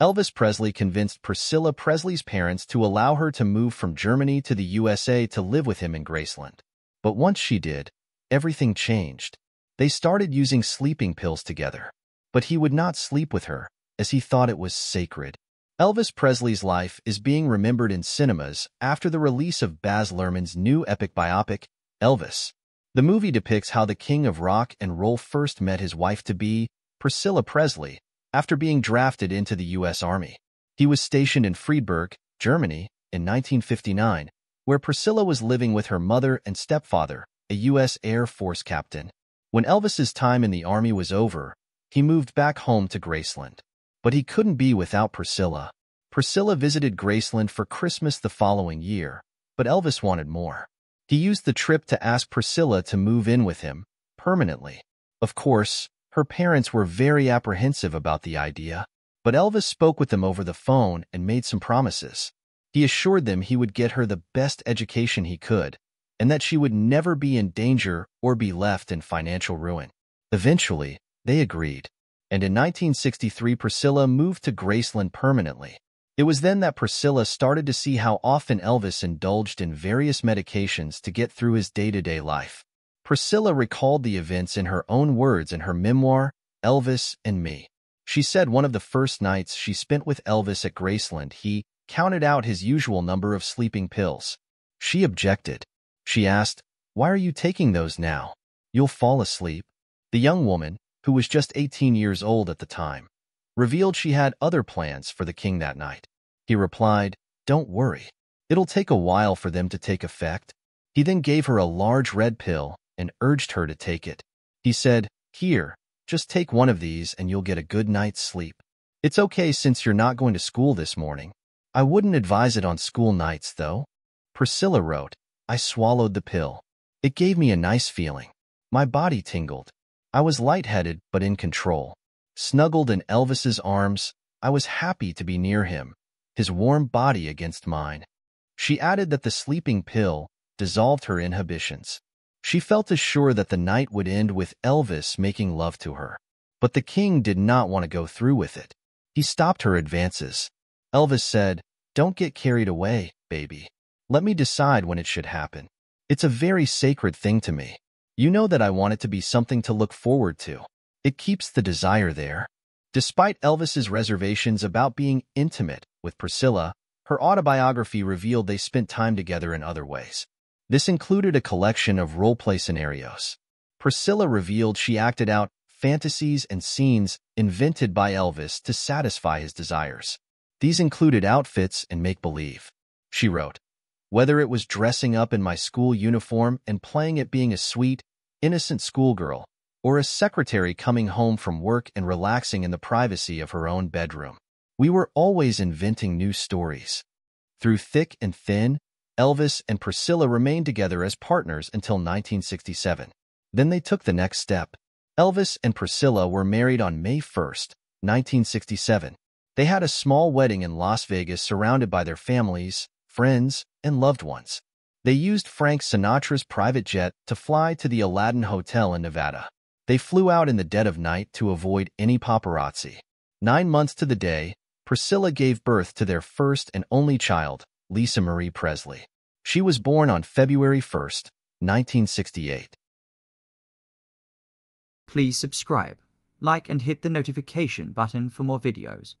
Elvis Presley convinced Priscilla Presley's parents to allow her to move from Germany to the USA to live with him in Graceland. But once she did, everything changed. They started using sleeping pills together, but he would not sleep with her, as he thought it was sacred. Elvis Presley's life is being remembered in cinemas after the release of Baz Luhrmann's new epic biopic, Elvis. The movie depicts how the king of rock and roll first met his wife-to-be, Priscilla Presley, after being drafted into the U.S. Army. He was stationed in Friedberg, Germany, in 1959, where Priscilla was living with her mother and stepfather, a U.S. Air Force captain. When Elvis's time in the Army was over, he moved back home to Graceland. But he couldn't be without Priscilla. Priscilla visited Graceland for Christmas the following year, but Elvis wanted more. He used the trip to ask Priscilla to move in with him, permanently. Of course, her parents were very apprehensive about the idea, but Elvis spoke with them over the phone and made some promises. He assured them he would get her the best education he could and that she would never be in danger or be left in financial ruin. Eventually, they agreed, and in 1963 Priscilla moved to Graceland permanently. It was then that Priscilla started to see how often Elvis indulged in various medications to get through his day-to-day -day life. Priscilla recalled the events in her own words in her memoir, Elvis and Me. She said one of the first nights she spent with Elvis at Graceland, he counted out his usual number of sleeping pills. She objected. She asked, Why are you taking those now? You'll fall asleep. The young woman, who was just 18 years old at the time, revealed she had other plans for the king that night. He replied, Don't worry. It'll take a while for them to take effect. He then gave her a large red pill and urged her to take it. He said, Here, just take one of these and you'll get a good night's sleep. It's okay since you're not going to school this morning. I wouldn't advise it on school nights, though. Priscilla wrote, I swallowed the pill. It gave me a nice feeling. My body tingled. I was lightheaded but in control. Snuggled in Elvis's arms, I was happy to be near him, his warm body against mine. She added that the sleeping pill dissolved her inhibitions. She felt as sure that the night would end with Elvis making love to her. But the king did not want to go through with it. He stopped her advances. Elvis said, Don't get carried away, baby. Let me decide when it should happen. It's a very sacred thing to me. You know that I want it to be something to look forward to. It keeps the desire there. Despite Elvis's reservations about being intimate with Priscilla, her autobiography revealed they spent time together in other ways. This included a collection of roleplay scenarios. Priscilla revealed she acted out fantasies and scenes invented by Elvis to satisfy his desires. These included outfits and make-believe. She wrote, Whether it was dressing up in my school uniform and playing at being a sweet, innocent schoolgirl, or a secretary coming home from work and relaxing in the privacy of her own bedroom. We were always inventing new stories. Through thick and thin, Elvis and Priscilla remained together as partners until 1967. Then they took the next step. Elvis and Priscilla were married on May 1, 1967. They had a small wedding in Las Vegas surrounded by their families, friends, and loved ones. They used Frank Sinatra's private jet to fly to the Aladdin Hotel in Nevada. They flew out in the dead of night to avoid any paparazzi. Nine months to the day, Priscilla gave birth to their first and only child, Lisa Marie Presley. She was born on February 1, 1968. Please subscribe, like and hit the notification button for more videos.